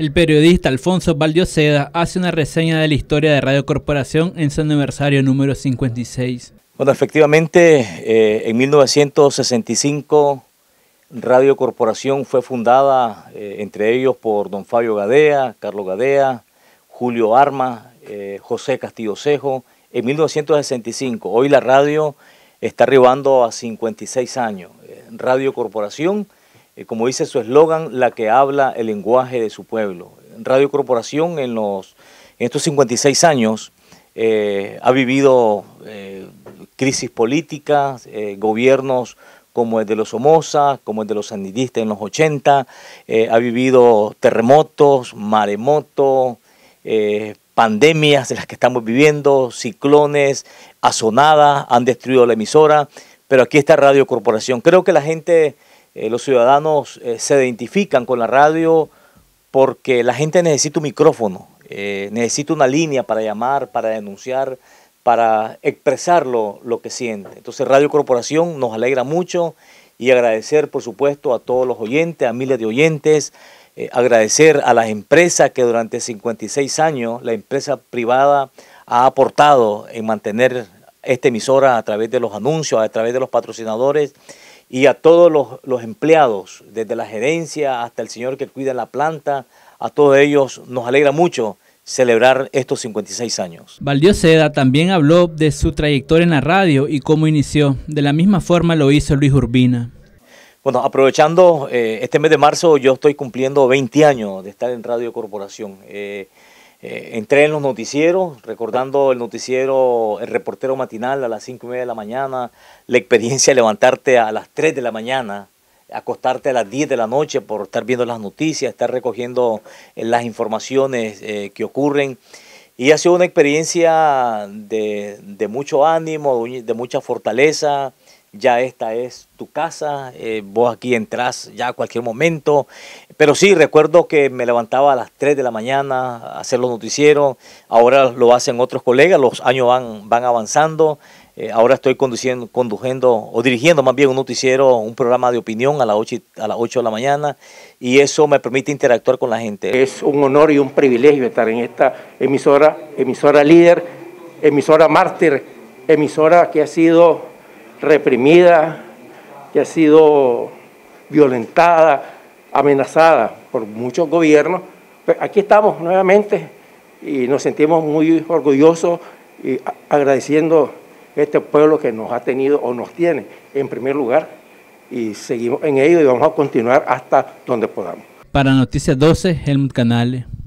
El periodista Alfonso Seda hace una reseña de la historia de Radio Corporación en su aniversario número 56. Bueno, efectivamente, eh, en 1965 Radio Corporación fue fundada, eh, entre ellos por don Fabio Gadea, Carlos Gadea, Julio Arma, eh, José Castillo Cejo, en 1965. Hoy la radio está arribando a 56 años. Radio Corporación eh, como dice su eslogan, la que habla el lenguaje de su pueblo. Radio Corporación en, los, estos 56 años eh, ha vivido eh, crisis políticas, gobiernos como el de los Somoza, como el de los sandinistas en los 80, ha vivido terremotos, maremotos, pandemias de las que estamos viviendo, ciclones, azonadas, han destruido la emisora, pero aquí está Radio Corporación. Creo que la gente eh, los ciudadanos eh, se identifican con la radio porque la gente necesita un micrófono, eh, necesita una línea para llamar, para denunciar, para expresar lo que siente. Entonces Radio Corporación nos alegra mucho y agradecer por supuesto a todos los oyentes, a miles de oyentes, agradecer a las empresas que durante 56 años la empresa privada ha aportado en mantener esta emisora a través de los anuncios, a través de los patrocinadores y a todos los, los, empleados, desde la gerencia hasta el señor que cuida la planta, a todos ellos nos alegra mucho celebrar estos 56 años. Seda también habló de su trayectoria en la radio y cómo inició. De la misma forma lo hizo Luis Urbina. Bueno, aprovechando eh, este mes de marzo, yo estoy cumpliendo 20 años de estar en Radio Corporación. Eh, eh, entré en los noticieros, recordando el noticiero, el reportero matinal a las 5 y media de la mañana, la experiencia de levantarte a las 3 de la mañana, acostarte a las 10 de la noche por estar viendo las noticias, estar recogiendo eh, las informaciones eh, que ocurren. Y ha sido una experiencia de, de mucho ánimo, de mucha fortaleza, ya esta es tu casa, eh, vos aquí entras ya a cualquier momento. Pero sí, recuerdo que me levantaba a las 3 de la mañana a hacer los noticieros, ahora lo hacen otros colegas, los años van, van avanzando. Eh, ahora estoy conduciendo, o dirigiendo más bien un noticiero, un programa de opinión a las, 8, a las 8 de la mañana y eso me permite interactuar con la gente. Es un honor y un privilegio estar en esta emisora, emisora líder, emisora mártir, emisora que ha sido reprimida, que ha sido violentada, amenazada por muchos gobiernos. Pues aquí estamos nuevamente y nos sentimos muy orgullosos y agradeciendo este pueblo que nos ha tenido o nos tiene en primer lugar y seguimos en ello y vamos a continuar hasta donde podamos. Para Noticias 12, Helmut Canales.